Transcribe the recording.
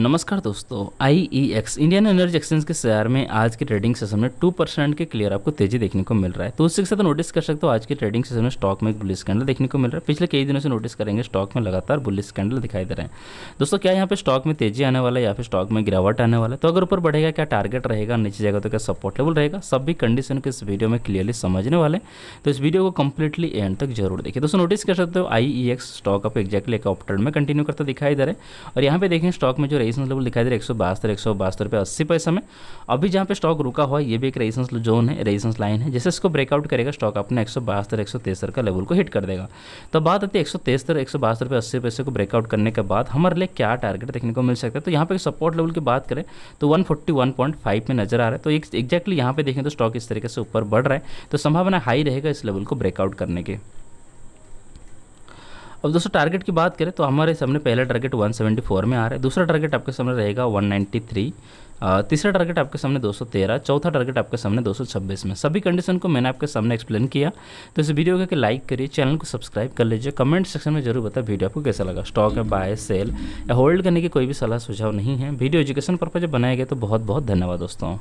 नमस्कार दोस्तों I E X Indian energy exchange के शेयर में आज के ट्रेडिंग सेशन में टू परसेंट के क्लियर आपको तेजी देखने को मिल रहा है तो उसके साथ नोटिस कर सकते हो आज के ट्रेडिंग सेशन में स्टॉक में एक बुलिस कैंडल देखने को मिल रहा है पिछले कई दिनों से नोटिस करेंगे स्टॉक में लगातार बुलिस कैंडल दिखाई दे रहे हैं दोस्तों क्या यहाँ पे स्टॉक में तेजी आने वाला है या फिर स्टॉक में गिरावट आने वाला है तो अगर ऊपर बढ़ेगा क्या टारगेट रहेगा नीचे जाएगा तो क्या सपोर्टेबल रहेगा रहेगा सभी कंडीशन को इस वीडियो में क्लियरली समझने वाले तो इस वीडियो को कंप्लीटली एंड तक जरूर देखिए दोस्तों नोटिस कर सकते हो आई ई एक्स स्टॉक आप एक्जैक्टली एक ऑप्टर में कंटिन्यू करता दिखाई दे रहे हैं और यहाँ पे देखें स्टॉक में जो रेजिस्टेंस लेवल मतलब दिखाई दे रहा है एक सौ बहत्तर एक सौ बहत्तर रुपये अस्सी पैसा में अभी जहाँ पे स्टॉक रुका हुआ है ये भी एक रेजिस्टेंस जोन है रेजिस्टेंस लाइन है जैसे इसको ब्रेकआउट करेगा स्टॉक अपने एक सौ बहत्तर एक सौ तेसर का लेवल को हिट कर देगा तो बात आती है एक सौ तेसर एक सौ बहत्तर रुपये अस्सी पैसे को ब्रेकआउट करने के बाद हमारे लिए क्या टारगेट देखने को मिल सकता है तो यहाँ पर सपोर्ट लेवल की बात करें तो one forty one point five में नजर आ रहा है तो एक्जैक्टली यहाँ पे देखें तो स्टॉक इस तरीके से ऊपर बढ़ रहा है तो संभावना हाई रहेगा इस लेवल को ब्रेकआउट करने की अब दोस्तों टारगेट की बात करें तो हमारे सामने पहला टारगेट 174 में आ रहा है दूसरा टारगेट आपके सामने रहेगा 193 तीसरा टारगेट आपके सामने 213 चौथा टारगेट आपके सामने 226 में सभी कंडीशन को मैंने आपके सामने एक्सप्लेन किया तो इस वीडियो को लाइक करिए चैनल को सब्सक्राइब कर लीजिए कमेंट सेक्शन में जरूर बताए वीडियो आपको कैसा लगा स्टॉक है बाय सेल या होल्ड करने की कोई भी सलाह सुझाव नहीं है वीडियो एजुकेशन पर्पज बनाया गया तो बहुत बहुत धन्यवाद दोस्तों